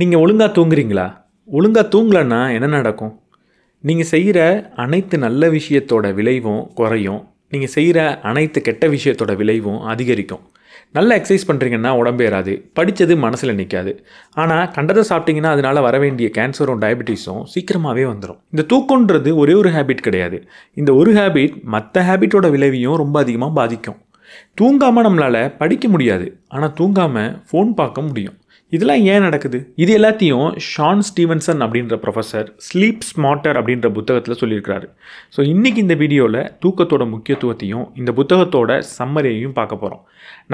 நீங்கள் ஒழுங்காக தூங்குறீங்களா ஒழுங்காக தூங்கலன்னா என்ன நடக்கும் நீங்கள் செய்கிற அனைத்து நல்ல விஷயத்தோட விளைவும் குறையும் நீங்கள் செய்கிற அனைத்து கெட்ட விஷயத்தோட விளைவும் அதிகரிக்கும் நல்லா எக்ஸசைஸ் பண்ணுறீங்கன்னா உடம்பு ஏறாது படித்தது மனசில் நிற்காது ஆனால் கண்டதை சாப்பிட்டீங்கன்னா அதனால் வர வேண்டிய கேன்சரும் டயபெட்டிஸும் சீக்கிரமாகவே வந்துடும் இந்த தூக்கன்றது ஒரே ஒரு ஹேபிட் கிடையாது இந்த ஒரு ஹேபிட் மற்ற ஹேபிட்டோட விளைவையும் ரொம்ப அதிகமாக பாதிக்கும் தூங்காமல் நம்மளால் படிக்க முடியாது ஆனால் தூங்காமல் ஃபோன் பார்க்க முடியும் இதெல்லாம் ஏன் நடக்குது இது எல்லாத்தையும் ஷான் ஸ்டீவன்சன் அப்படின்ற ப்ரொஃபஸர் ஸ்லீப் ஸ்மார்ட்டர் அப்படின்ற புத்தகத்தில் சொல்லியிருக்கிறாரு ஸோ இன்றைக்கி இந்த வீடியோவில் தூக்கத்தோட முக்கியத்துவத்தையும் இந்த புத்தகத்தோட சம்மரியையும் பார்க்க போகிறோம்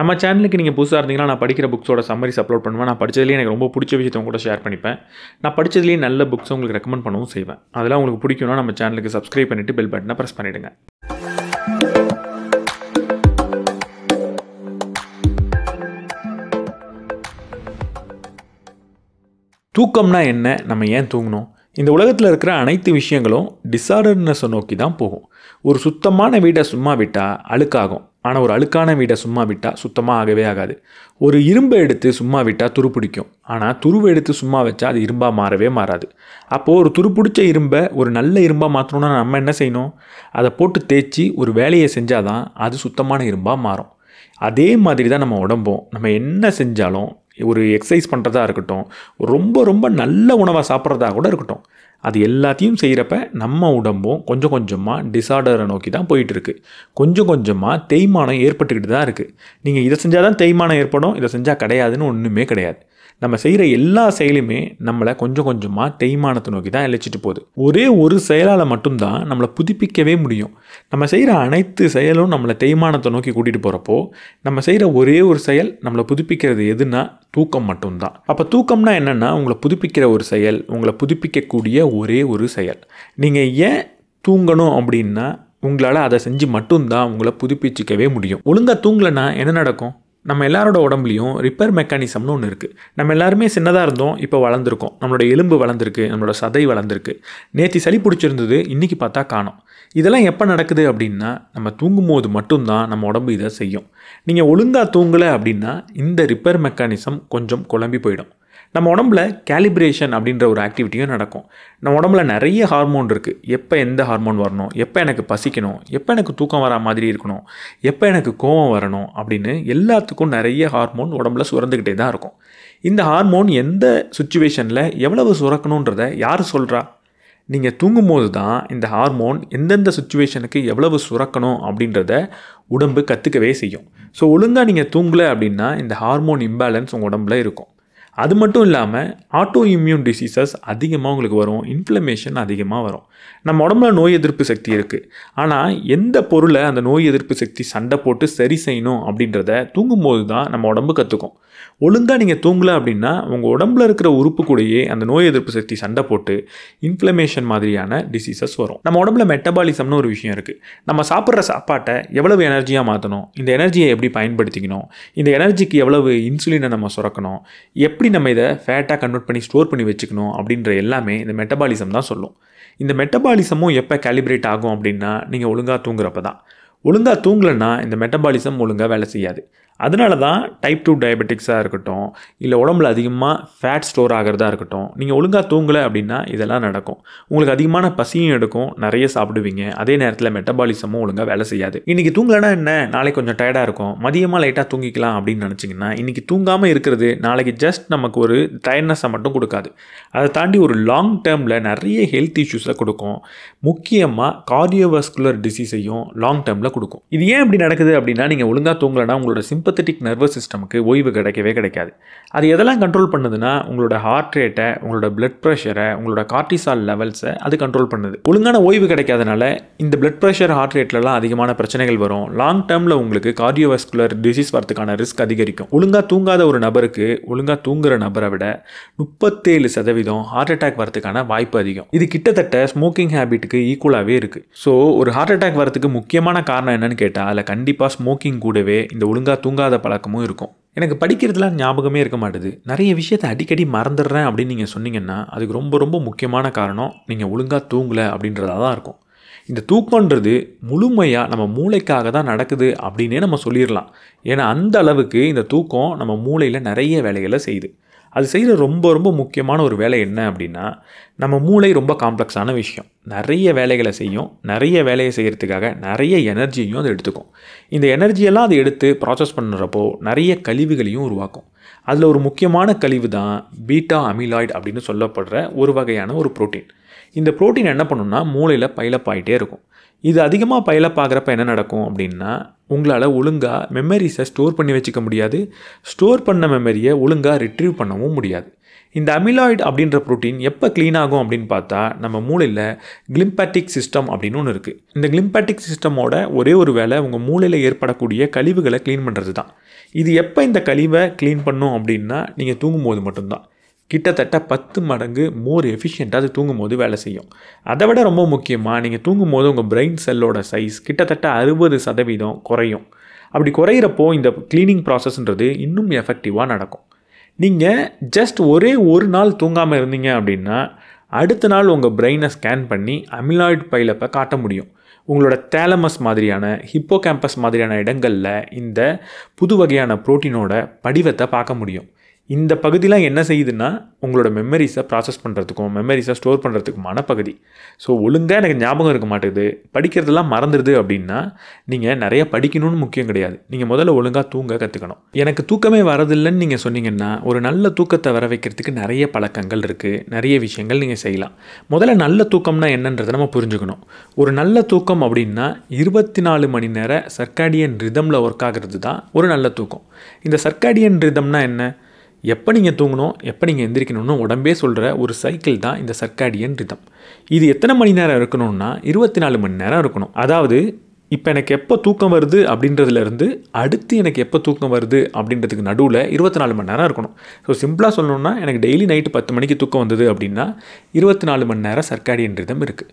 நம்ம சேனலுக்கு நீங்கள் புதுசாக இருந்தீங்கன்னா நான் படிக்கிற புக்ஸோட சம்மரிஸ் அப்லோட் பண்ணுவேன் நான் படித்ததுலேயே எனக்கு ரொம்ப பிடிச்ச விஷயத்தை கூட ஷேர் பண்ணிப்பேன் நான் படித்ததுலேயே நல்ல புக்ஸ் உங்களுக்கு ரெக்கமெண்ட் பண்ணவும் செய்வேன் அதெல்லாம் உங்களுக்கு பிடிக்கும்னா நம்ம சேனலுக்கு சப்ஸ்கிரைப் பண்ணிவிட்டு பெல் பட்டனை ப்ரெஸ் பண்ணிவிடுங்க தூக்கம்னா என்ன நம்ம ஏன் தூங்கணும் இந்த உலகத்தில் இருக்கிற அனைத்து விஷயங்களும் டிஸார்டர்னஸை நோக்கி தான் போகும் ஒரு சுத்தமான வீடை சும்மா விட்டால் அழுக்காகும் ஆனால் ஒரு அழுக்கான வீடை சும்மா விட்டால் சுத்தமாக ஆகவே ஆகாது ஒரு இரும்பை எடுத்து சும்மா விட்டால் துருப்பிடிக்கும் ஆனால் துருவை எடுத்து சும்மா வச்சா அது இரும்பாக மாறவே மாறாது அப்போது ஒரு துருப்பிடிச்ச இரும்பை ஒரு நல்ல இரும்பாக மாற்றணும்னா நம்ம என்ன செய்யணும் அதை போட்டு தேய்ச்சி ஒரு வேலையை செஞ்சால் தான் அது சுத்தமான இரும்பாக மாறும் அதே மாதிரி தான் நம்ம உடம்பும் நம்ம என்ன செஞ்சாலும் ஒரு எக்ஸசைஸ் பண்ணுறதா இருக்கட்டும் ரொம்ப ரொம்ப நல்ல உணவை சாப்பிட்றதா கூட இருக்கட்டும் அது எல்லாத்தையும் செய்கிறப்ப நம்ம உடம்பும் கொஞ்சம் கொஞ்சமாக டிசார்டரை நோக்கி தான் போயிட்டுருக்கு கொஞ்சம் கொஞ்சமாக தேய்மானம் ஏற்பட்டுக்கிட்டு தான் இருக்குது நீங்கள் இதை செஞ்சால் தான் தேய்மானம் ஏற்படும் இதை செஞ்சால் கிடையாதுன்னு ஒன்றுமே கிடையாது நம்ம செய்கிற எல்லா செயலுமே நம்மளை கொஞ்சம் கொஞ்சமாக தேய்மானத்தை நோக்கி தான் இழைச்சிட்டு போகுது ஒரே ஒரு செயலால் மட்டும்தான் நம்மளை புதுப்பிக்கவே முடியும் நம்ம செய்கிற அனைத்து செயலும் நம்மளை தேய்மானத்தை நோக்கி கூட்டிகிட்டு போகிறப்போ நம்ம செய்கிற ஒரே ஒரு செயல் நம்மளை புதுப்பிக்கிறது எதுனா தூக்கம் மட்டும்தான் அப்போ தூக்கம்னா என்னென்னா உங்களை புதுப்பிக்கிற ஒரு செயல் உங்களை புதுப்பிக்கக்கூடிய ஒரே ஒரு செயல் நீங்கள் ஏன் தூங்கணும் அப்படின்னா உங்களால் அதை செஞ்சு மட்டும்தான் உங்களை புதுப்பிச்சிக்கவே முடியும் ஒழுங்காக தூங்கலைன்னா என்ன நடக்கும் நம்ம எல்லாரோட உடம்புலையும் ரிப்பேர் மெக்கானிசம்னு ஒன்று இருக்குது நம்ம எல்லாருமே சின்னதாக இருந்தோம் இப்போ வளர்ந்துருக்கோம் நம்மளோட எலும்பு வளர்ந்துருக்கு நம்மளோட சதை வளர்ந்துருக்கு நேற்று சளி பிடிச்சிருந்தது இன்றைக்கி பார்த்தா காணும் இதெல்லாம் எப்போ நடக்குது அப்படின்னா நம்ம தூங்கும் போது மட்டும்தான் நம்ம உடம்பு இதை செய்யும் நீங்கள் ஒழுங்காக தூங்கலை அப்படின்னா இந்த ரிப்பேர் மெக்கானிசம் கொஞ்சம் குழம்பி போயிடும் நம்ம உடம்புல கேலிப்ரேஷன் அப்படின்ற ஒரு ஆக்டிவிட்டியும் நடக்கும் நம்ம உடம்புல நிறைய ஹார்மோன் இருக்குது எப்போ எந்த ஹார்மோன் வரணும் எப்போ எனக்கு பசிக்கணும் எப்போ எனக்கு தூக்கம் வரா மாதிரி இருக்கணும் எப்போ எனக்கு கோவம் வரணும் அப்படின்னு எல்லாத்துக்கும் நிறைய ஹார்மோன் உடம்புல சுரந்துக்கிட்டே தான் இருக்கும் இந்த ஹார்மோன் எந்த சுச்சுவேஷனில் எவ்வளவு சுரக்கணுன்றத யார் சொல்கிறா நீங்கள் தூங்கும்போது தான் இந்த ஹார்மோன் எந்தெந்த சுச்சுவேஷனுக்கு எவ்வளவு சுரக்கணும் அப்படின்றத உடம்பு கற்றுக்கவே செய்யும் ஸோ ஒழுங்காக நீங்கள் தூங்கலை அப்படின்னா இந்த ஹார்மோன் இம்பேலன்ஸ் உங்கள் உடம்புல இருக்கும் அது மட்டும் இல்லாமல் ஆட்டோ இம்யூன் டிசீசஸ் அதிகமாக உங்களுக்கு வரும் இன்ஃப்ளமேஷன் அதிகமாக வரும் நம்ம உடம்புல நோய் எதிர்ப்பு சக்தி இருக்குது ஆனால் எந்த பொருளை அந்த நோய் எதிர்ப்பு சக்தி சண்டை போட்டு சரி செய்யணும் அப்படின்றத தூங்கும்போது தான் நம்ம உடம்பு கற்றுக்கும் ஒழுங்காக நீங்கள் தூங்கலை அப்படின்னா உங்கள் உடம்புல இருக்கிற உறுப்பு கூடயே அந்த நோய் எதிர்ப்பு சக்தி சண்டை போட்டு இன்ஃப்ளமேஷன் மாதிரியான டிசீசஸ் வரும் நம்ம உடம்புல மெட்டபாலிசம்னு ஒரு விஷயம் இருக்குது நம்ம சாப்பிட்ற சாப்பாட்டை எவ்வளவு எனர்ஜியாக மாற்றணும் இந்த எனர்ஜியை எப்படி பயன்படுத்திக்கணும் இந்த எனர்ஜிக்கு எவ்வளவு இன்சுலினை நம்ம சுரக்கணும் எப்படி எப்படி நம்ம இதை ஃபேட்டாக கன்வெர்ட் பண்ணி ஸ்டோர் பண்ணி வச்சுக்கணும் அப்படின்ற எல்லாமே இந்த மெட்டபாலிசம் தான் சொல்லும் இந்த மெட்டபாலிசமும் எப்போ கேலிப்ரேட் ஆகும் அப்படின்னா நீங்கள் ஒழுங்காக தூங்குறப்ப தான் ஒழுங்காக தூங்கலைன்னா இந்த மெட்டபாலிசம் ஒழுங்காக வேலை செய்யாது அதனால தான் டைப் டூ டயபெட்டிக்ஸாக இருக்கட்டும் இல்லை உடம்புல அதிகமாக ஃபேட் ஸ்டோர் ஆகிறதா இருக்கட்டும் நீங்கள் ஒழுங்காக தூங்கலை அப்படின்னா இதெல்லாம் நடக்கும் உங்களுக்கு அதிகமான பசியும் எடுக்கும் நிறைய சாப்பிடுவீங்க அதே நேரத்தில் மெட்டபாலிசமும் ஒழுங்காக வேலை செய்யாது இன்றைக்கி தூங்கலைன்னா என்ன நாளைக்கு கொஞ்சம் டயர்டாக இருக்கும் மதியமாக லைட்டாக தூங்கிக்கலாம் அப்படின்னு நினச்சிங்கன்னா இன்றைக்கி தூங்காமல் இருக்கிறது நாளைக்கு ஜஸ்ட் நமக்கு ஒரு டயர்னஸை மட்டும் கொடுக்காது அதை தாண்டி ஒரு லாங் டேர்மில் நிறைய ஹெல்த் இஷ்யூஸை கொடுக்கும் முக்கியமாக கார்டியோவாஸ்குலர் டிசீஸையும் லாங் டேர்மில் கொடுக்கும் இது ஏன் இப்படி நடக்குது அப்படின்னா நீங்கள் ஒழுங்காக தூங்கலைன்னா உங்களோட சிம் சிம்பத்தட்டிக் நர்வஸ் சிஸ்டமுக்கு ஓய்வு கிடைக்கவே கிடைக்காது அது எதெல்லாம் கண்ட்ரோல் பண்ணுதுன்னா உங்களோட ஹார்ட் ரேட்டை உங்களோட பிளட் ப்ரெஷரை உங்களோட கார்டிசால் லெவல்ஸை அது கண்ட்ரோல் பண்ணுது ஒழுங்கான ஓய்வு கிடைக்காதனால இந்த பிளட் ப்ரெஷர் ஹார்ட் ரேட்லலாம் அதிகமான பிரச்சனைகள் வரும் லாங் டேர்மில் உங்களுக்கு கார்டியோவாஸ்குலர் டிசீஸ் வரதுக்கான ரிஸ்க் அதிகரிக்கும் ஒழுங்காக தூங்காத ஒரு நபருக்கு ஒழுங்காக தூங்குற நபரை விட முப்பத்தேழு சதவீதம் ஹார்ட் அட்டாக் வரதுக்கான வாய்ப்பு அதிகம் இது கிட்டத்தட்ட ஸ்மோக்கிங் ஹேபிட்டுக்கு ஈக்குவலாகவே இருக்குது ஸோ ஒரு ஹார்ட் அட்டாக் வரதுக்கு முக்கியமான காரணம் என்னன்னு கேட்டால் அதில் கண்டிப்பாக ஸ்மோக்கிங் கூடவே இந்த ஒழுங்காக தூங்காத பழக்கமும் இருக்கும் எனக்கு படிக்கிறதுலாம் ஞாபகமே இருக்க மாட்டுது நிறைய விஷயத்தை அடிக்கடி மறந்துடுறேன் அப்படின்னு நீங்கள் சொன்னீங்கன்னா அதுக்கு ரொம்ப ரொம்ப முக்கியமான காரணம் நீங்கள் ஒழுங்காக தூங்கலை அப்படின்றதா தான் இருக்கும் இந்த தூக்கன்றது முழுமையாக நம்ம மூளைக்காக தான் நடக்குது அப்படின்னே நம்ம சொல்லிடலாம் ஏன்னா அந்த அளவுக்கு இந்த தூக்கம் நம்ம மூளையில் நிறைய வேலைகளை செய்யுது அது செய்கிற ரொம்ப ரொம்ப முக்கியமான ஒரு வேலை என்ன அப்படின்னா நம்ம மூளை ரொம்ப காம்ப்ளெக்ஸான விஷயம் நிறைய வேலைகளை செய்யும் நிறைய வேலையை செய்கிறதுக்காக நிறைய எனர்ஜியையும் அது எடுத்துக்கும் இந்த எனர்ஜியெல்லாம் அது எடுத்து ப்ராசஸ் பண்ணுறப்போ நிறைய கழிவுகளையும் உருவாக்கும் அதில் ஒரு முக்கியமான கழிவு தான் பீட்டா அமிலாய்டு அப்படின்னு சொல்லப்படுற ஒரு வகையான ஒரு ப்ரோட்டீன் இந்த ப்ரோட்டீன் என்ன பண்ணுன்னா மூளையில் பைலப் ஆகிட்டே இருக்கும் இது அதிகமாக பயில பார்க்குறப்ப என்ன நடக்கும் அப்படின்னா உங்களால் ஒழுங்காக மெமரிஸை ஸ்டோர் பண்ணி வச்சுக்க முடியாது ஸ்டோர் பண்ண மெமரியை ஒழுங்காக ரிட்ரீவ் பண்ணவும் முடியாது இந்த அமிலாய்டு அப்படின்ற ப்ரோட்டீன் எப்போ க்ளீன் ஆகும் அப்படின்னு பார்த்தா நம்ம மூளையில் கிளிம்பேட்டிக் சிஸ்டம் அப்படின்னு ஒன்று இருக்குது இந்த கிளிம்பேட்டிக் சிஸ்டமோட ஒரே ஒரு வேலை உங்கள் மூளையில் ஏற்படக்கூடிய கழிவுகளை க்ளீன் பண்ணுறது தான் இது எப்போ இந்த கழிவை க்ளீன் பண்ணும் அப்படின்னா நீங்கள் தூங்கும்போது மட்டும்தான் கிட்டத்தட்ட பத்து மடங்கு மோர் எஃபிஷியண்ட்டாக அது தூங்கும் போது வேலை செய்யும் அதை விட ரொம்ப முக்கியமாக நீங்கள் தூங்கும் போது உங்கள் பிரெயின் செல்லோட சைஸ் கிட்டத்தட்ட அறுபது சதவீதம் குறையும் அப்படி குறையிறப்போ இந்த க்ளீனிங் ப்ராசஸ்ன்றது இன்னும் எஃபெக்டிவாக நடக்கும் நீங்கள் ஜஸ்ட் ஒரே ஒரு நாள் தூங்காமல் இருந்தீங்க அப்படின்னா அடுத்த நாள் உங்கள் பிரெயினை ஸ்கேன் பண்ணி அமிலாய்டு பைலப்பை காட்ட முடியும் உங்களோட தேலமஸ் மாதிரியான ஹிப்போ கேம்பஸ் மாதிரியான இடங்களில் இந்த புது வகையான ப்ரோட்டீனோட படிவத்தை பார்க்க முடியும் இந்த பகுதிலாம் என்ன செய்யுதுன்னா உங்களோட மெமரிஸை ப்ராசஸ் பண்ணுறதுக்கும் மெமரிஸை ஸ்டோர் பண்ணுறதுக்குமான பகுதி ஸோ ஒழுங்காக எனக்கு ஞாபகம் இருக்க மாட்டேங்குது படிக்கிறதுலாம் மறந்துடுது அப்படின்னா நீங்கள் நிறைய படிக்கணும்னு முக்கியம் கிடையாது நீங்கள் முதல்ல ஒழுங்காக தூங்க கற்றுக்கணும் எனக்கு தூக்கமே வரதில்லைன்னு நீங்கள் சொன்னீங்கன்னா ஒரு நல்ல தூக்கத்தை வர வைக்கிறதுக்கு நிறைய பழக்கங்கள் இருக்குது நிறைய விஷயங்கள் நீங்கள் செய்யலாம் முதல்ல நல்ல தூக்கம்னா என்னன்றதை நம்ம புரிஞ்சுக்கணும் ஒரு நல்ல தூக்கம் அப்படின்னா இருபத்தி நாலு மணி நேரம் சர்க்காடியன் ரிதமில் ஒர்க் ஆகிறது தான் ஒரு நல்ல தூக்கம் இந்த சர்க்காடியன் ரிதம்னா என்ன எப்போ நீங்கள் தூங்கணும் எப்போ நீங்கள் எந்திரிக்கணும்னு உடம்பே சொல்கிற ஒரு சைக்கிள் தான் இந்த சர்க்காடியன் ரிதம் இது எத்தனை மணி நேரம் இருக்கணும்னா இருபத்தி நாலு மணி நேரம் இருக்கணும் அதாவது இப்போ எனக்கு எப்போ தூக்கம் வருது அப்படின்றதுலேருந்து அடுத்து எனக்கு எப்போ தூக்கம் வருது அப்படின்றதுக்கு நடுவில் இருபத்தி நாலு மணி நேரம் இருக்கணும் ஸோ சிம்பிளாக சொல்லணுன்னா எனக்கு டெய்லி நைட்டு பத்து மணிக்கு தூக்கம் வந்தது அப்படின்னா இருபத்தி நாலு மணி நேரம் சர்க்காடியன் ரிதம் இருக்குது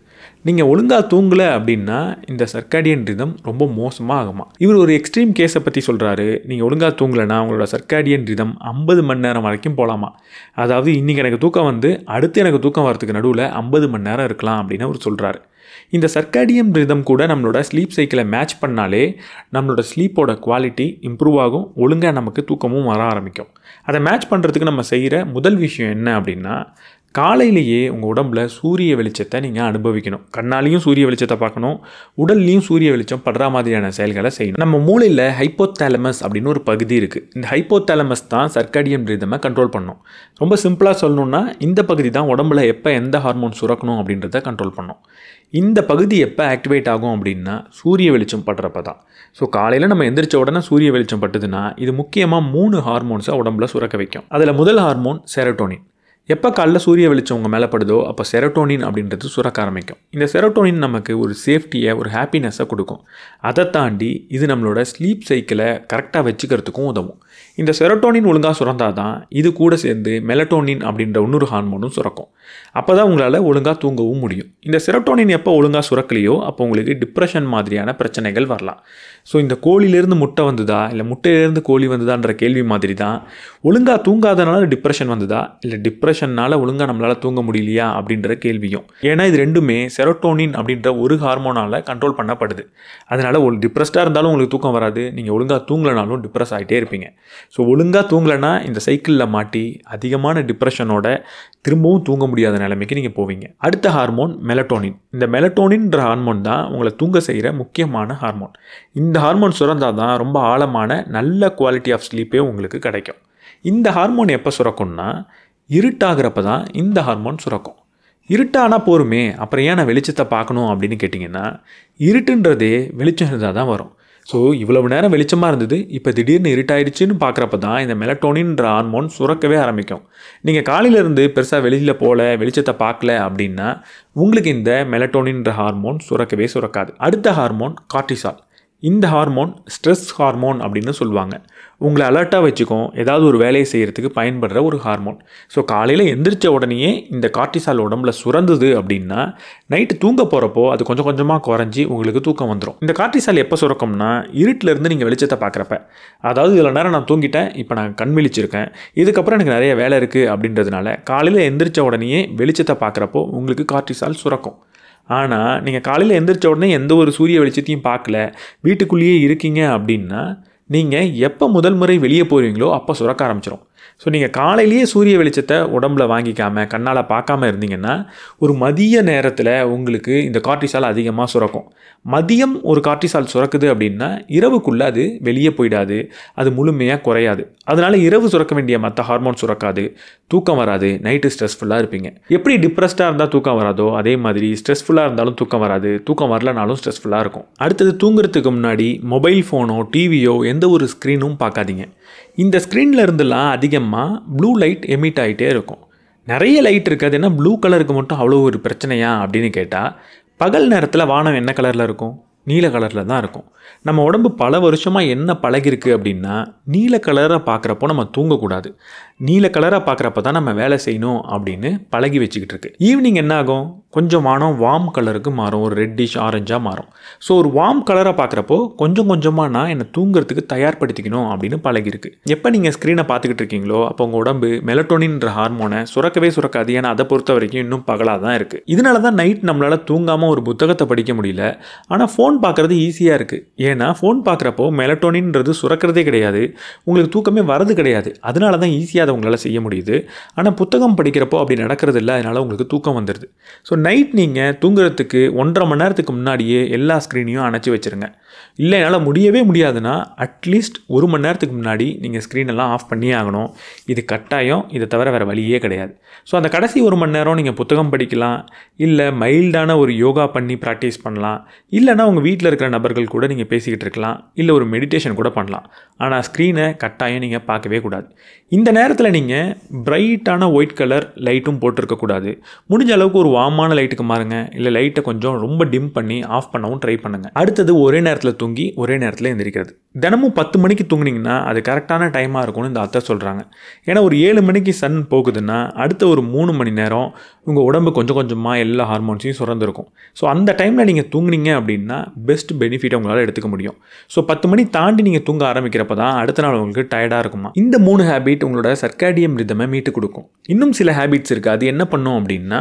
நீங்கள் ஒழுங்காக தூங்கலை அப்படின்னா இந்த சர்க்காடியன் ரிதம் ரொம்ப மோசமாக ஆகுமா இவர் ஒரு எக்ஸ்ட்ரீம் கேஸை பற்றி சொல்கிறாரு நீங்கள் ஒழுங்காக தூங்கலைன்னா உங்களோட சர்க்காடியன் ரிதம் ஐம்பது மணி நேரம் வரைக்கும் போகலாமா அதாவது இன்றைக்கி எனக்கு தூக்கம் வந்து அடுத்து எனக்கு தூக்கம் வரத்துக்கு நடுவில் ஐம்பது மணி நேரம் இருக்கலாம் அப்படின்னு அவர் சொல்கிறாரு இந்த சர்க்காடியம் ரிதம் கூட நம்மளோட ஸ்லீப் சைக்கிளை மேட்ச் பண்ணாலே நம்மளோட ஸ்லீப்போட குவாலிட்டி இம்ப்ரூவ் ஆகும் ஒழுங்காக நமக்கு தூக்கமும் வர ஆரம்பிக்கும் அதை மேட்ச் பண்ணுறதுக்கு நம்ம செய்கிற முதல் விஷயம் என்ன அப்படின்னா காலையிலேயே உங்கள் உடம்பில் சூரிய வெளிச்சத்தை நீங்கள் அனுபவிக்கணும் கண்ணாலையும் சூரிய வெளிச்சத்தை பார்க்கணும் உடல்லையும் சூரிய வெளிச்சம் படுற மாதிரியான செயல்களை செய்யணும் நம்ம மூளையில் ஹைப்போத்தாலமஸ் அப்படின்னு ஒரு பகுதி இருக்குது இந்த ஹைப்போத்தாலமஸ் தான் சர்க்காடியன் ரிதமை கண்ட்ரோல் பண்ணும் ரொம்ப சிம்பிளாக சொல்லணும்னா இந்த பகுதி தான் உடம்புல எப்போ எந்த ஹார்மோன் சுரக்கணும் அப்படின்றத கண்ட்ரோல் பண்ணும் இந்த பகுதி எப்போ ஆக்டிவேட் ஆகும் அப்படின்னா சூரிய வெளிச்சம் படுறப்ப தான் ஸோ காலையில் நம்ம எந்திரிச்ச உடனே சூரிய வெளிச்சம் பட்டுதுன்னா இது முக்கியமாக மூணு ஹார்மோன்ஸை உடம்புல சுரக்க வைக்கும் அதில் முதல் ஹார்மோன் செரட்டோனின் எப்போ காலைல சூரிய வெளிச்சம் உங்கள் மேலே படுதோ அப்போ செரோட்டோனின் அப்படின்றது சுரக்க ஆரம்பிக்கும் இந்த செரோட்டோனின் நமக்கு ஒரு சேஃப்டியை ஒரு ஹாப்பினஸ்ஸை கொடுக்கும் அதை தாண்டி இது நம்மளோட ஸ்லீப் சைக்கிளை கரெக்டாக வச்சுக்கிறதுக்கும் உதவும் இந்த செரட்டோனின் ஒழுங்காக சுரந்தால் தான் இது கூட சேர்ந்து மெலட்டோனின் அப்படின்ற இன்னொரு ஹார்மோனும் சுரக்கும் அப்போ தான் உங்களால் ஒழுங்காக தூங்கவும் முடியும் இந்த செரட்டோனின் எப்போ ஒழுங்காக சுரக்கலையோ அப்போ உங்களுக்கு டிப்ரெஷன் மாதிரியான பிரச்சனைகள் வரலாம் ஸோ இந்த கோழிலேருந்து முட்டை வந்ததா இல்லை முட்டையிலேருந்து கோழி வந்ததான்ற கேள்வி மாதிரி தான் ஒழுங்காக தூங்காதனால டிப்ரெஷன் வந்ததா இல்லை டிப்ரெஷன்னால் ஒழுங்காக நம்மளால் தூங்க முடியலையா அப்படின்ற கேள்வியும் ஏன்னா இது ரெண்டுமே செரட்டோனின் அப்படின்ற ஒரு ஹார்மோனால் கண்ட்ரோல் பண்ணப்படுது அதனால் ஒரு டிப்ரெஸ்டாக இருந்தாலும் உங்களுக்கு தூக்கம் வராது நீங்கள் ஒழுங்காக தூங்கலனாலும் டிப்ரெஸ் ஆகிட்டே இருப்பீங்க ஸோ ஒழுங்காக தூங்கலைன்னா இந்த சைக்கிளில் மாட்டி அதிகமான டிப்ரெஷனோட திரும்பவும் தூங்க முடியாத நிலைமைக்கு நீங்கள் போவீங்க அடுத்த ஹார்மோன் மெலட்டோனின் இந்த மெலட்டோனின்ற ஹார்மோன் தான் உங்களை தூங்க செய்கிற முக்கியமான ஹார்மோன் இந்த ஹார்மோன் சுரந்தால் தான் ரொம்ப ஆழமான நல்ல குவாலிட்டி ஆஃப் ஸ்லீப்பே உங்களுக்கு கிடைக்கும் இந்த ஹார்மோன் எப்போ சுரக்கும்னா இருட்டாகிறப்ப தான் இந்த ஹார்மோன் சுரக்கும் இருட்டானா போருமே அப்புறம் ஏன் நான் வெளிச்சத்தை பார்க்கணும் அப்படின்னு கேட்டிங்கன்னா இருட்டுன்றதே வெளிச்சம் இருந்தால் தான் வரும் ஸோ இவ்வளவு நேரம் வெளிச்சமாக இருந்தது இப்போ திடீர்னு இருட்டாயிடுச்சுன்னு பார்க்குறப்ப தான் இந்த மெலட்டோனின்ற ஹார்மோன் சுரக்கவே ஆரம்பிக்கும் நீங்கள் காலையிலேருந்து பெருசாக வெளியில் போகல வெளிச்சத்தை பார்க்கல அப்படின்னா உங்களுக்கு இந்த மெலட்டோனின்ற ஹார்மோன் சுரக்கவே சுரக்காது அடுத்த ஹார்மோன் கார்டிசால் இந்த ஹார்மோன் ஸ்ட்ரெஸ் ஹார்மோன் அப்படின்னு சொல்லுவாங்க உங்களை அலர்ட்டாக வச்சுக்கும் ஏதாவது ஒரு வேலையை செய்கிறதுக்கு பயன்படுற ஒரு ஹார்மோன் ஸோ காலையில் எந்திரிச்ச உடனேயே இந்த கார்டிசால் உடம்புல சுரந்தது அப்படின்னா நைட்டு தூங்க போகிறப்போ அது கொஞ்சம் கொஞ்சமாக குறைஞ்சி உங்களுக்கு தூக்கம் வந்துடும் இந்த கார்டிசால் எப்போ சுரக்கும்னா இருட்டிலேருந்து நீங்கள் வெளிச்சத்தை பார்க்குறப்ப அதாவது இதில் நேரம் நான் தூங்கிட்டேன் இப்போ நான் கண் விழிச்சிருக்கேன் இதுக்கப்புறம் எனக்கு நிறைய வேலை இருக்குது அப்படின்றதுனால காலையில் எந்திரிச்ச உடனேயே வெளிச்சத்தை பார்க்குறப்போ உங்களுக்கு கார்டிசால் சுரக்கும் ஆனால் நீங்கள் காலையில் எந்திரிச்ச உடனே எந்த ஒரு சூரிய வெளிச்சத்தையும் பார்க்கல வீட்டுக்குள்ளேயே இருக்கீங்க அப்படின்னா நீங்கள் எப்போ முதல் முறை வெளியே போகிறீங்களோ அப்போ சுரக்க ஆரம்பிச்சிடும் ஸோ நீங்கள் காலையிலேயே சூரிய வெளிச்சத்தை உடம்புல வாங்கிக்காமல் கண்ணால் பார்க்காம இருந்தீங்கன்னா ஒரு மதிய நேரத்தில் உங்களுக்கு இந்த கார்டிசால் அதிகமாக சுரக்கும் மதியம் ஒரு கார்டிசால் சுரக்குது அப்படின்னா இரவுக்குள்ளே அது வெளியே போயிடாது அது முழுமையாக குறையாது அதனால் இரவு சுரக்க வேண்டிய மற்ற ஹார்மோன் சுரக்காது தூக்கம் வராது நைட்டு ஸ்ட்ரெஸ்ஃபுல்லாக இருப்பீங்க எப்படி டிப்ரெஸ்டாக இருந்தால் தூக்கம் வராதோ அதே மாதிரி ஸ்ட்ரெஸ்ஃபுல்லாக இருந்தாலும் தூக்கம் வராது தூக்கம் வரலனாலும் ஸ்ட்ரெஸ்ஃபுல்லாக இருக்கும் அடுத்தது தூங்குறதுக்கு முன்னாடி மொபைல் ஃபோனோ டிவியோ எந்த ஒரு ஸ்க்ரீனும் பார்க்காதீங்க இந்த ஸ்க்ரீனில் இருந்துலாம் அதிகமாக ப்ளூ லைட் எமிட் ஆகிட்டே இருக்கும் நிறைய லைட் இருக்காது ஏன்னா ப்ளூ கலருக்கு மட்டும் அவ்வளோ ஒரு பிரச்சனையா அப்படின்னு கேட்டால் பகல் நேரத்தில் வானம் என்ன கலரில் இருக்கும் நீல கலரில் தான் இருக்கும் நம்ம உடம்பு பல வருஷமாக என்ன பழகிருக்கு அப்படின்னா நீல கலராக பார்க்குறப்போ நம்ம தூங்கக்கூடாது நீல கலராக பார்க்குறப்ப தான் நம்ம வேலை செய்யணும் அப்படின்னு பழகி வச்சுக்கிட்டு இருக்கு ஈவினிங் என்ன ஆகும் கொஞ்சம் வானம் வார்ம் கலருக்கு மாறும் ஒரு ரெட்டிஷ் ஆரஞ்சாக மாறும் ஸோ ஒரு வார்ம் கலராக பார்க்குறப்போ கொஞ்சம் கொஞ்சமாக நான் என்னை தூங்குறதுக்கு தயார்படுத்திக்கணும் அப்படின்னு பழகிருக்கு எப்போ நீங்கள் ஸ்க்ரீனை பார்த்துக்கிட்டு இருக்கீங்களோ அப்போ உங்கள் உடம்பு மெலட்டோனின்ற ஹார்மோனை சுரக்கவே சுரக்காது ஏன்னா அதை பொறுத்த வரைக்கும் இன்னும் பகலாக தான் இருக்குது இதனால தான் நைட் நம்மளால் தூங்காமல் ஒரு புத்தகத்தை படிக்க முடியல ஆனால் ஃபோன் ஃபோன் பார்க்குறது ஈஸியாக இருக்குது ஏன்னா ஃபோன் பார்க்குறப்போ மெலட்டோனின்றது சுரக்கிறதே கிடையாது உங்களுக்கு தூக்கமே வரது கிடையாது அதனால தான் ஈஸியாக அதை உங்களால் செய்ய முடியுது ஆனால் புத்தகம் படிக்கிறப்போ அப்படி நடக்கிறது இல்லை அதனால் உங்களுக்கு தூக்கம் வந்துடுது ஸோ நைட் நீங்கள் தூங்குறதுக்கு ஒன்றரை மணி நேரத்துக்கு முன்னாடியே எல்லா ஸ்க்ரீனையும் அணைச்சி வச்சுருங்க இல்லை என்னால் முடியவே முடியாதுன்னா அட்லீஸ்ட் ஒரு மணி நேரத்துக்கு முன்னாடி நீங்கள் ஸ்க்ரீனெல்லாம் ஆஃப் பண்ணியே ஆகணும் இது கட்டாயம் இதை தவிர வேறு வழியே கிடையாது ஸோ அந்த கடைசி ஒரு மணி நேரம் நீங்கள் புத்தகம் படிக்கலாம் இல்லை மைல்டான ஒரு யோகா பண்ணி ப்ராக்டிஸ் பண்ணலாம் இல்லைன்னா உங்கள் வீட்டில் இருக்கிற நபர்கள் கூட நீங்கள் பேசிக்கிட்டு இருக்கலாம் இல்லை ஒரு மெடிடேஷன் கூட பண்ணலாம் ஆனால் ஸ்க்ரீனை கட்டாயம் நீங்கள் பார்க்கவே கூடாது இந்த நேரத்தில் நீங்கள் பிரைட்டான ஒயிட் கலர் லைட்டும் போட்டிருக்கக்கூடாது முடிஞ்ச அளவுக்கு ஒரு வாமான லைட்டுக்கு மாறுங்க இல்லை லைட்டை கொஞ்சம் ரொம்ப டிம் பண்ணி ஆஃப் பண்ணவும் ட்ரை பண்ணுங்கள் அடுத்தது ஒரே நேரத்தில் தூங்கி ஒரே நேரத்தில் எந்திரிக்கிறது தினமும் பத்து மணிக்கு தூங்குனீங்கன்னா அது கரெக்டான டைமாக இருக்கும்னு இந்த அத்தை சொல்கிறாங்க ஏன்னா ஒரு ஏழு மணிக்கு சன் போகுதுன்னா அடுத்த ஒரு மூணு மணி நேரம் உங்கள் உடம்பு கொஞ்சம் கொஞ்சமாக எல்லா ஹார்மோன்ஸையும் சுரந்துருக்கும் ஸோ அந்த டைமில் நீங்கள் தூங்குனீங்க அப்படின்னா பெஸ்ட் பெனிஃபிட் உங்களால் எடுத்துக்க முடியும் ஸோ பத்து மணி தாண்டி நீங்கள் தூங்க ஆரம்பிக்கிறப்ப தான் அடுத்த நாள் உங்களுக்கு டயர்டாக இருக்குமா இந்த மூணு ஹேபிட் ஹேபிட் உங்களோட சர்க்காடியம் ரிதமை மீட்டு கொடுக்கும் இன்னும் சில ஹேபிட்ஸ் இருக்குது அது என்ன பண்ணும் அப்படின்னா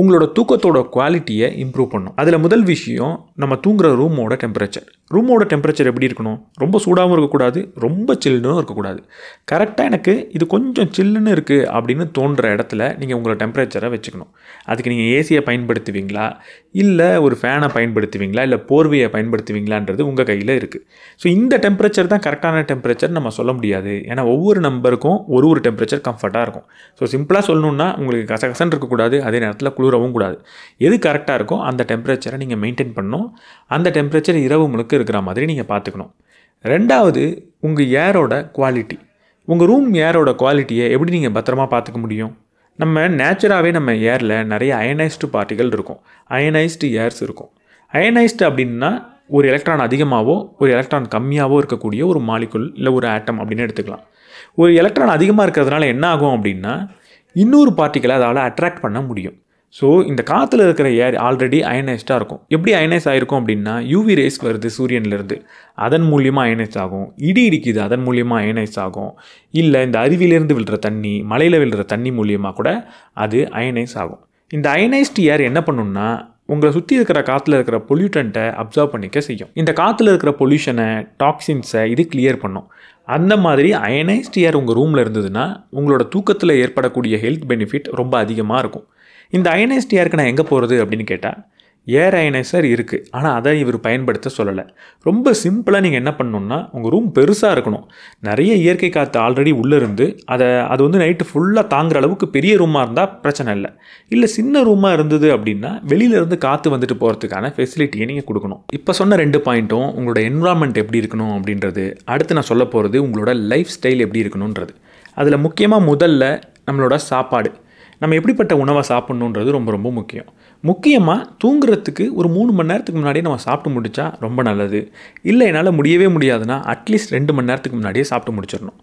உங்களோட தூக்கத்தோட குவாலிட்டியை இம்ப்ரூவ் பண்ணும் அதில் முதல் விஷயம் நம்ம தூங்குற ரூமோட டெம்பரேச்சர் ரூமோட டெம்பரேச்சர் எப்படி இருக்கணும் ரொம்ப சூடாகவும் இருக்கக்கூடாது ரொம்ப சில்லுன்னு இருக்கக்கூடாது கரெக்டாக எனக்கு இது கொஞ்சம் சில்லுன்னு இருக்குது அப்படின்னு தோன்ற இடத்துல நீங்கள் உங்களை டெம்பரேச்சரை வச்சுக்கணும் அதுக்கு நீங்கள் ஏசியை பயன்படுத்துவீங்களா இல்லை ஒரு ஃபேனை பயன்படுத்துவீங்களா இல்லை போர்வையை பயன்படுத்துவீங்களான்றது உங்கள் கையில் இருக்குது ஸோ இந்த டெம்பரேச்சர் தான் கரெக்டான டெம்பரேச்சர் நம்ம சொல்ல முடியாது ஏன்னா ஒவ்வொரு நம்பருக்கும் ஒரு ஒரு டெம்பரேச்சர் கம்ஃபர்ட்டாக இருக்கும் ஸோ சிம்பிளாக சொல்லணுன்னா உங்களுக்கு கசகசன் இருக்கக்கூடாது அதே நேரத்தில் குளிரவும் கூடாது எது கரெக்டாக இருக்கோ அந்த டெம்பரேச்சரை நீங்கள் மெயின்டைன் பண்ணணும் அந்த டெம்பரேச்சர் இரவு முழுக்க இருக்கிற மாதிரி நீங்கள் பார்த்துக்கணும் ரெண்டாவது உங்கள் ஏரோட குவாலிட்டி உங்கள் ரூம் ஏரோட குவாலிட்டியை எப்படி நீங்கள் பத்திரமா பார்த்துக்க முடியும் நம்ம நேச்சுராகவே நம்ம ஏரில் நிறைய அயனைஸ்டு பார்ட்டிகள் இருக்கும் அயனைஸ்டு ஏர்ஸ் இருக்கும் அயனைஸ்டு அப்படின்னா ஒரு எலக்ட்ரான் அதிகமாகவோ ஒரு எலக்ட்ரான் கம்மியாகவோ இருக்கக்கூடிய ஒரு மாலிக்குல் இல்லை ஒரு ஆட்டம் அப்படின்னு எடுத்துக்கலாம் ஒரு எலக்ட்ரான் அதிகமாக இருக்கிறதுனால என்ன ஆகும் அப்படின்னா இன்னொரு பார்ட்டிகளை அதால் அட்ராக்ட் பண்ண முடியும் ஸோ இந்த காற்றுல இருக்கிற ஏர் ஆல்ரெடி அயனைஸ்டாக இருக்கும் எப்படி அயனைஸ் ஆகிருக்கும் அப்படின்னா யூவி ரேஸ் வருது சூரியன்லேருந்து அதன் மூலியமாக அயனைஸ் ஆகும் இடி இடிக்குது அதன் மூலியமாக அயனைஸ் ஆகும் இல்லை இந்த அருவியிலேருந்து விழுற தண்ணி மலையில் விழுற தண்ணி மூலியமாக கூட அது அயனைஸ் ஆகும் இந்த அயனைஸ்டு ஏர் என்ன பண்ணுன்னா உங்களை சுற்றி இருக்கிற காற்றுல இருக்கிற பொல்யூட்டன்ட்டை அப்சர்வ் பண்ணிக்க செய்யும் இந்த காற்றுல இருக்கிற பொல்யூஷனை டாக்ஸின்ஸை இது கிளியர் பண்ணும் அந்த மாதிரி அயனைஸ்டு ஏர் உங்கள் ரூமில் இருந்ததுன்னா உங்களோட தூக்கத்தில் ஏற்படக்கூடிய ஹெல்த் பெனிஃபிட் ரொம்ப அதிகமாக இருக்கும் இந்த ஏருக்கு நான் எங்கே போகிறது அப்படின்னு கேட்டால் ஏர் அயனைசர் இருக்குது ஆனால் அதை இவர் பயன்படுத்த சொல்லலை ரொம்ப சிம்பிளாக நீங்கள் என்ன பண்ணணுன்னா உங்கள் ரூம் பெருசாக இருக்கணும் நிறைய இயற்கை காற்று ஆல்ரெடி உள்ளே இருந்து அதை அது வந்து நைட்டு ஃபுல்லாக தாங்குற அளவுக்கு பெரிய ரூமாக இருந்தால் பிரச்சனை இல்லை இல்லை சின்ன ரூமாக இருந்தது அப்படின்னா வெளியிலேருந்து காற்று வந்துட்டு போகிறதுக்கான ஃபெசிலிட்டியை நீங்கள் கொடுக்கணும் இப்போ சொன்ன ரெண்டு பாயிண்ட்டும் உங்களோட என்விரான்மெண்ட் எப்படி இருக்கணும் அப்படின்றது அடுத்து நான் சொல்ல போகிறது உங்களோட லைஃப் ஸ்டைல் எப்படி இருக்கணுன்றது அதில் முக்கியமாக முதல்ல நம்மளோட சாப்பாடு நம்ம எப்படிப்பட்ட உணவை சாப்பிட்ணுன்றது ரொம்ப ரொம்ப முக்கியம் முக்கியமாக தூங்குறதுக்கு ஒரு மூணு மணி நேரத்துக்கு முன்னாடியே நம்ம சாப்பிட்டு முடித்தா ரொம்ப நல்லது இல்லை என்னால் முடியவே முடியாதுன்னா அட்லீஸ்ட் ரெண்டு மணி நேரத்துக்கு முன்னாடியே சாப்பிட்டு முடிச்சிடணும்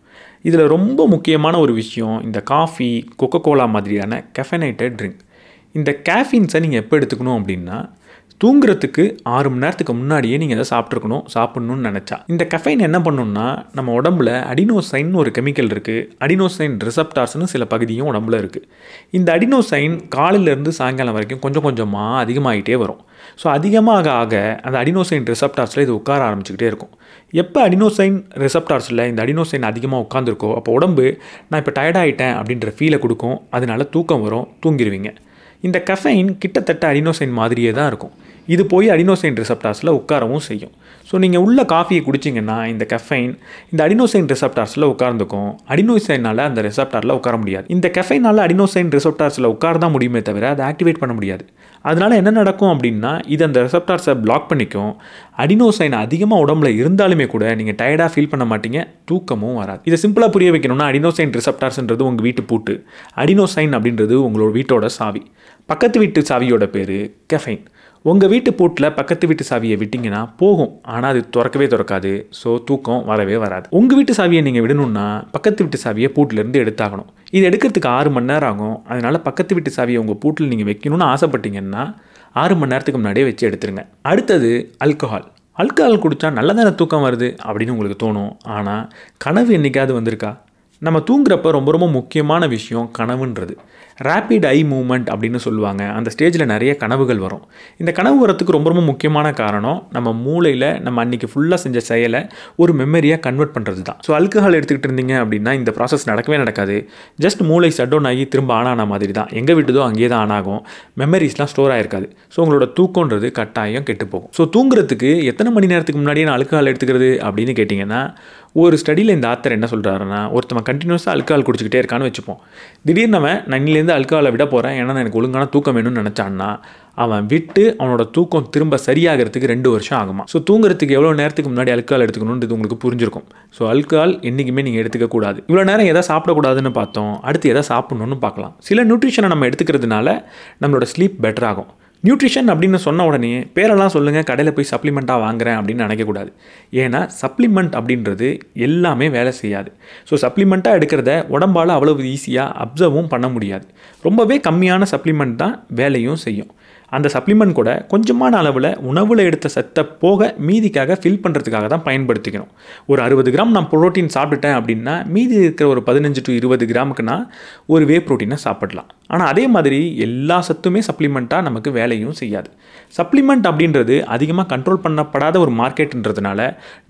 இதில் ரொம்ப முக்கியமான ஒரு விஷயம் இந்த காஃபி கொக்கோ கோலா மாதிரியான கெஃபனைட்டட் ட்ரிங்க் இந்த கேஃபின்ஸை நீங்கள் எப்போ எடுத்துக்கணும் அப்படின்னா தூங்குறதுக்கு ஆறு மணி நேரத்துக்கு முன்னாடியே நீங்கள் அதை சாப்பிட்ருக்கணும் சாப்பிட்ணுன்னு நினச்சா இந்த கஃபைன் என்ன பண்ணணும்னா நம்ம உடம்புல அடினோசைன் ஒரு கெமிக்கல் இருக்குது அடினோசைன் ரிசப்டார்ஸ்னு சில பகுதியும் உடம்புல இருக்குது இந்த அடினோசைன் காலையிலேருந்து சாயங்காலம் வரைக்கும் கொஞ்சம் கொஞ்சமாக அதிகமாகிட்டே வரும் ஸோ அதிகமாக ஆக அந்த அடினோசைன் ரிசப்டார்ஸில் இது உட்கார ஆரம்பிச்சுக்கிட்டே இருக்கும் எப்போ அடினோசைன் ரிசப்டார்ஸில் இந்த அடினோசைன் அதிகமாக உட்காந்துருக்கோ அப்போ உடம்பு நான் இப்போ டயர்டாயிட்டேன் அப்படின்ற ஃபீலை கொடுக்கும் அதனால தூக்கம் வரும் தூங்கிடுவீங்க இந்த கஃபைன் கிட்டத்தட்ட அடினோசைன் மாதிரியே தான் இருக்கும் இது போய் அடினோசைன் ரிசப்டார்ஸில் உட்காரவும் செய்யும் ஸோ நீங்கள் உள்ள காஃபியை குடிச்சிங்கன்னா இந்த கெஃபைன் இந்த அடினோசைன் ரிசப்டார்ஸில் உட்கார்ந்துக்கும் அடினோசைனால் அந்த ரிசப்டாரில் உட்கார முடியாது இந்த கெஃபைனால் அடினோசைன் ரிசப்டார்ஸில் உட்கார தான் முடியுமே தவிர அதை ஆக்டிவேட் பண்ண முடியாது அதனால் என்ன நடக்கும் அப்படின்னா இது அந்த ரிசப்டார்ஸை பிளாக் பண்ணிக்கும் அடினோசைன் அதிகமாக உடம்புல இருந்தாலுமே கூட நீங்கள் டயர்டாக ஃபீல் பண்ண மாட்டீங்க தூக்கமும் வராது இதை சிம்பிளாக புரிய வைக்கணும்னா அடினோசைன் ரிசப்டார்ஸ்ன்றது உங்கள் வீட்டு பூட்டு அடினோசைன் அப்படின்றது உங்களோட வீட்டோட சாவி பக்கத்து வீட்டு சாவியோட பேர் கெஃபைன் உங்கள் வீட்டு பூட்டில் பக்கத்து வீட்டு சாவியை விட்டிங்கன்னா போகும் ஆனால் அது திறக்கவே திறக்காது ஸோ தூக்கம் வரவே வராது உங்கள் வீட்டு சாவியை நீங்கள் விடணும்னா பக்கத்து வீட்டு சாவியை பூட்டிலேருந்து எடுத்தாகணும் இது எடுக்கிறதுக்கு ஆறு மணி நேரம் ஆகும் அதனால் பக்கத்து வீட்டு சாவியை உங்கள் பூட்டில் நீங்கள் வைக்கணும்னு ஆசைப்பட்டீங்கன்னா ஆறு மணி நேரத்துக்கு முன்னாடியே வச்சு எடுத்துருங்க அடுத்தது அல்கஹால் அல்கஹால் குடித்தா நல்லதான தூக்கம் வருது அப்படின்னு உங்களுக்கு தோணும் ஆனால் கனவு என்றைக்காவது வந்திருக்கா நம்ம தூங்குறப்ப ரொம்ப ரொம்ப முக்கியமான விஷயம் கனவுன்றது ரேப்பிட் ஐ மூமெண்ட் அப்படின்னு சொல்லுவாங்க அந்த ஸ்டேஜில் நிறைய கனவுகள் வரும் இந்த கனவு வரத்துக்கு ரொம்ப ரொம்ப முக்கியமான காரணம் நம்ம மூளையில் நம்ம அன்றைக்கி ஃபுல்லாக செஞ்ச செயலை ஒரு மெமரியாக கன்வெர்ட் பண்ணுறது தான் ஸோ அல்கஹால் எடுத்துக்கிட்டு இருந்தீங்க அப்படின்னா இந்த ப்ராசஸ் நடக்கவே நடக்காது ஜஸ்ட் மூளை சட் டவுன் ஆகி திரும்ப ஆனான மாதிரி தான் எங்கே விட்டுதோ அங்கேயே தான் ஆனாகும் மெமரிஸ்லாம் ஸ்டோர் ஆகிருக்காது ஸோ உங்களோட தூக்கன்றது கட்டாயம் கெட்டு போகும் ஸோ தூங்குறதுக்கு எத்தனை மணி நேரத்துக்கு முன்னாடியே நான் அல்கஹால் எடுத்துக்கிறது அப்படின்னு கேட்டிங்கன்னா ஒரு ஸ்டடியில் இந்த ஆத்தர் என்ன சொல்கிறாருன்னா ஒருத்தவன் கண்டினியூஸாக அல்கால் குடிச்சிக்கிட்டே இருக்கான்னு வச்சுப்போம் திடீர்னு அவன் நன்னிலேருந்து அல்காலை விட போகிறேன் ஏன்னா எனக்கு ஒழுங்கான தூக்கம் வேணும்னு நினச்சான்னா அவன் விட்டு அவனோட தூக்கம் திரும்ப சரியாகிறதுக்கு ரெண்டு வருஷம் ஆகுமா ஸோ தூங்குறதுக்கு எவ்வளோ நேரத்துக்கு முன்னாடி அல்கால் எடுத்துக்கணுன்றது உங்களுக்கு புரிஞ்சிருக்கும் ஸோ அல்கால் என்றைக்குமே நீங்கள் எடுத்துக்கக்கூடாது இவ்வளோ நேரம் எதை சாப்பிடக்கூடாதுன்னு பார்த்தோம் அடுத்து எதை சாப்பிட்ணுன்னு பார்க்கலாம் சில நியூட்ரிஷனை நம்ம எடுத்துக்கிறதுனால நம்மளோட ஸ்லீப் பெட்டர் ஆகும் நியூட்ரிஷன் அப்படின்னு சொன்ன உடனே பேரெல்லாம் சொல்லுங்கள் கடையில் போய் சப்ளிமெண்ட்டாக வாங்குறேன் அப்படின்னு நினைக்கக்கூடாது ஏன்னா சப்ளிமெண்ட் அப்படின்றது எல்லாமே வேலை செய்யாது ஸோ சப்ளிமெண்ட்டாக எடுக்கிறத உடம்பால் அவ்வளவு ஈஸியாக அப்சர்வும் பண்ண முடியாது ரொம்பவே கம்மியான சப்ளிமெண்ட் தான் வேலையும் செய்யும் அந்த சப்ளிமெண்ட் கூட கொஞ்சமான அளவில் உணவில் எடுத்த சத்தை போக மீதிக்காக ஃபில் பண்ணுறதுக்காக தான் பயன்படுத்திக்கணும் ஒரு அறுபது கிராம் நான் ப்ரோட்டீன் சாப்பிட்டுட்டேன் அப்படின்னா மீதி இருக்கிற ஒரு பதினஞ்சு டு இருபது கிராமுக்குன்னா ஒரு வே ப்ரோட்டீனை சாப்பிடலாம் ஆனால் அதே மாதிரி எல்லா சத்துமே சப்ளிமெண்ட்டாக நமக்கு வேலையும் செய்யாது சப்ளிமெண்ட் அப்படின்றது அதிகமாக கண்ட்ரோல் பண்ணப்படாத ஒரு மார்க்கெட்டுன்றதுனால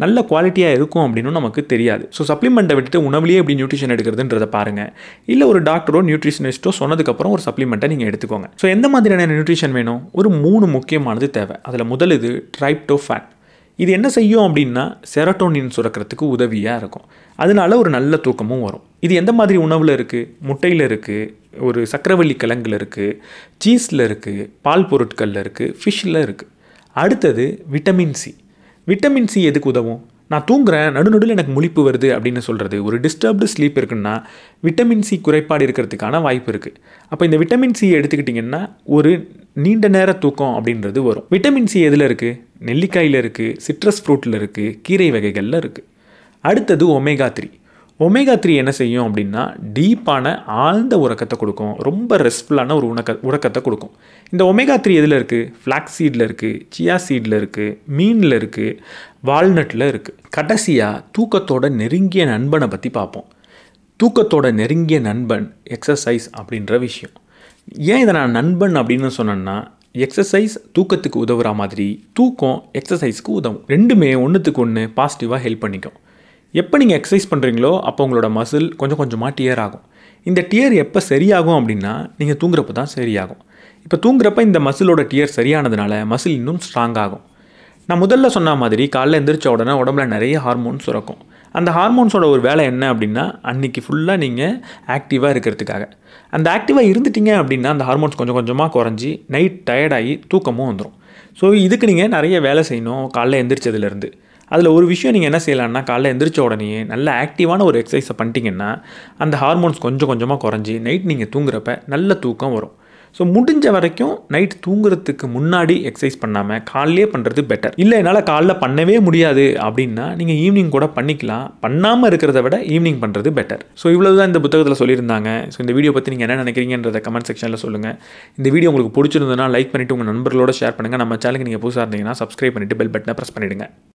நல்ல குவாலிட்டியாக இருக்கும் அப்படின்னு நமக்கு தெரியாது ஸோ சப்ளிமெண்ட்டை விட்டுட்டு உணவுலேயே எப்படி நியூட்ரிஷன் எடுக்கிறதுன்றதை பாருங்கள் இல்லை ஒரு டாக்டரோ நியூட்ரிஷனிஸ்ட்டோ சொன்னதுக்கப்புறம் ஒரு சப்ளிமெண்ட்டை நீங்கள் எடுத்துக்கோங்க ஸோ எந்த மாதிரியான நியூட்ரிஷன் வேணும் செய்யணும் ஒரு மூணு முக்கியமானது தேவை அதில் முதல் இது ட்ரைப்டோஃபேன் இது என்ன செய்யும் அப்படின்னா செரட்டோனின் சுரக்கிறதுக்கு உதவியாக இருக்கும் அதனால ஒரு நல்ல தூக்கமும் வரும் இது எந்த மாதிரி உணவில் இருக்குது முட்டையில் இருக்குது ஒரு சக்கரவள்ளி கிழங்கில் இருக்குது சீஸில் இருக்குது பால் பொருட்களில் இருக்குது ஃபிஷ்ஷில் இருக்குது அடுத்தது விட்டமின் சி விட்டமின் சி எதுக்கு உதவும் நான் தூங்குறேன் நடுநடுவில் எனக்கு முழிப்பு வருது அப்படின்னு சொல்கிறது ஒரு டிஸ்டர்ப்டு ஸ்லீப் இருக்குன்னா விட்டமின் சி குறைபாடு இருக்கிறதுக்கான வாய்ப்பு இருக்குது அப்போ இந்த விட்டமின் சி எடுத்துக்கிட்டிங்கன்னா ஒரு நீண்ட நேர தூக்கம் அப்படின்றது வரும் விட்டமின் சி எதில் இருக்குது நெல்லிக்காயில் இருக்குது சிட்ரஸ் ஃப்ரூட்டில் இருக்குது கீரை வகைகளில் இருக்குது அடுத்தது ஒமேகா த்ரீ ஒமேகா த்ரீ என்ன செய்யும் அப்படின்னா டீப்பான ஆழ்ந்த உறக்கத்தை கொடுக்கும் ரொம்ப ரெஸ்ட்ஃபுல்லான ஒரு உணக்க உறக்கத்தை கொடுக்கும் இந்த ஒமேகா த்ரீ எதில் இருக்குது ஃப்ளாக் சீடில் இருக்குது சியா சீடில் இருக்குது மீனில் இருக்குது வால்நட்டில் இருக்குது கடைசியாக தூக்கத்தோட நெருங்கிய நண்பனை பற்றி பார்ப்போம் தூக்கத்தோட நெருங்கிய நண்பன் எக்ஸசைஸ் அப்படின்ற விஷயம் ஏன் இதை நான் நண்பன் அப்படின்னு சொன்னேன்னா எக்ஸசைஸ் தூக்கத்துக்கு உதவுற மாதிரி தூக்கம் எக்ஸசைஸ்க்கு உதவும் ரெண்டுமே ஒன்றுத்துக்கு ஒன்று பாசிட்டிவாக ஹெல்ப் பண்ணிக்கும் எப்போ நீங்கள் எக்ஸசைஸ் பண்ணுறீங்களோ அப்போ உங்களோட மசில் கொஞ்சம் கொஞ்சமாக டியர் ஆகும் இந்த டியர் எப்போ சரியாகும் அப்படின்னா நீங்கள் தூங்குறப்ப தான் சரியாகும் இப்போ தூங்குறப்ப இந்த மசிலோட டியர் சரியானதுனால மசில் இன்னும் ஸ்ட்ராங் ஆகும் நான் முதல்ல சொன்ன மாதிரி காலைல எந்திரிச்ச உடனே உடம்புல நிறைய ஹார்மோன்ஸ் சுரக்கும் அந்த ஹார்மோன்ஸோட ஒரு வேலை என்ன அப்படின்னா அன்றைக்கி ஃபுல்லாக நீங்கள் ஆக்டிவாக இருக்கிறதுக்காக அந்த ஆக்டிவாக இருந்துட்டீங்க அப்படின்னா அந்த ஹார்மோன்ஸ் கொஞ்சம் கொஞ்சமாக குறைஞ்சி நைட் டயர்டாகி தூக்கமும் வந்துடும் ஸோ இதுக்கு நீங்கள் நிறைய வேலை செய்யணும் காலைல எந்திரிச்சதுலேருந்து அதில் ஒரு விஷயம் நீங்கள் என்ன செய்யலாம்னா காலைல எந்திரிச்ச உடனே நல்ல ஆக்டிவான ஒரு எக்ஸசைஸை பண்ணிட்டீங்கன்னா அந்த ஹார்மோன்ஸ் கொஞ்சம் கொஞ்சமாக குறைஞ்சி நைட் நீங்கள் தூங்குறப்ப நல்ல தூக்கம் வரும் ஸோ முடிஞ்ச வரைக்கும் நைட் தூங்குறதுக்கு முன்னாடி எக்ஸசைஸ் பண்ணாமல் காலையிலே பண்ணுறது பெட்டர் இல்லை என்னால் காலைல பண்ணவே முடியாது அப்படின்னா நீங்கள் ஈவினிங் கூட பண்ணிக்கலாம் பண்ணாமல் இருக்கிறத விட ஈவினிங் பண்ணுறது பெட்டர் ஸோ இவ்வளோ தான் இந்த புத்தகத்தில் சொல்லியிருந்தாங்க ஸோ இந்த வீடியோ பற்றி நீங்கள் என்ன நினைக்கிறீங்கன்றத கமெண்ட் செக்ஷனில் சொல்லுங்கள் இந்த வீடியோ உங்களுக்கு பிடிச்சிருந்ததுன்னா லைக் பண்ணிவிட்டு உங்கள் நண்பர்களோட ஷேர் பண்ணுங்கள் நம்ம சேனலுக்கு நீங்கள் புதுசாக இருந்தீங்கன்னா சப்ஸ்கிரைப் பண்ணிவிட்டு பெல் பட்டனை ப்ரெஸ் பண்ணிவிடுங்க